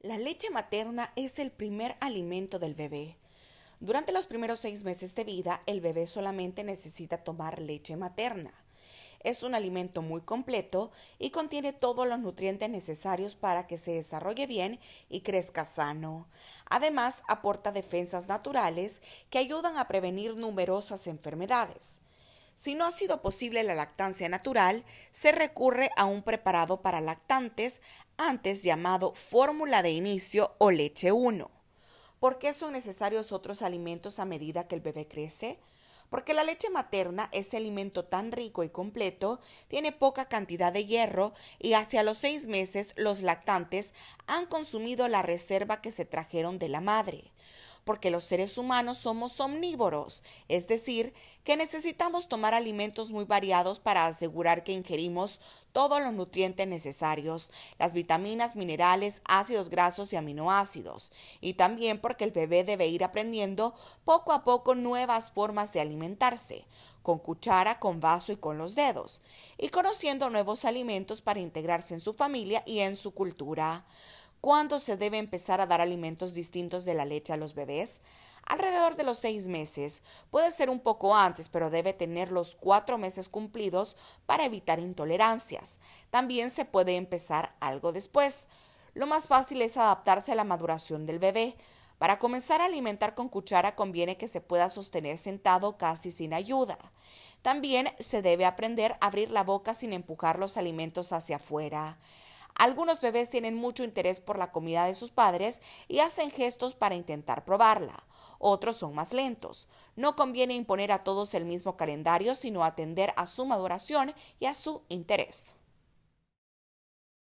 La leche materna es el primer alimento del bebé. Durante los primeros seis meses de vida, el bebé solamente necesita tomar leche materna. Es un alimento muy completo y contiene todos los nutrientes necesarios para que se desarrolle bien y crezca sano. Además, aporta defensas naturales que ayudan a prevenir numerosas enfermedades. Si no ha sido posible la lactancia natural, se recurre a un preparado para lactantes, antes llamado fórmula de inicio o leche 1. ¿Por qué son necesarios otros alimentos a medida que el bebé crece? Porque la leche materna, ese alimento tan rico y completo, tiene poca cantidad de hierro y hacia los seis meses los lactantes han consumido la reserva que se trajeron de la madre porque los seres humanos somos omnívoros, es decir, que necesitamos tomar alimentos muy variados para asegurar que ingerimos todos los nutrientes necesarios, las vitaminas, minerales, ácidos grasos y aminoácidos, y también porque el bebé debe ir aprendiendo poco a poco nuevas formas de alimentarse con cuchara, con vaso y con los dedos, y conociendo nuevos alimentos para integrarse en su familia y en su cultura. ¿Cuándo se debe empezar a dar alimentos distintos de la leche a los bebés? Alrededor de los seis meses, puede ser un poco antes, pero debe tener los cuatro meses cumplidos para evitar intolerancias. También se puede empezar algo después. Lo más fácil es adaptarse a la maduración del bebé. Para comenzar a alimentar con cuchara conviene que se pueda sostener sentado casi sin ayuda. También se debe aprender a abrir la boca sin empujar los alimentos hacia afuera. Algunos bebés tienen mucho interés por la comida de sus padres y hacen gestos para intentar probarla. Otros son más lentos. No conviene imponer a todos el mismo calendario, sino atender a su maduración y a su interés.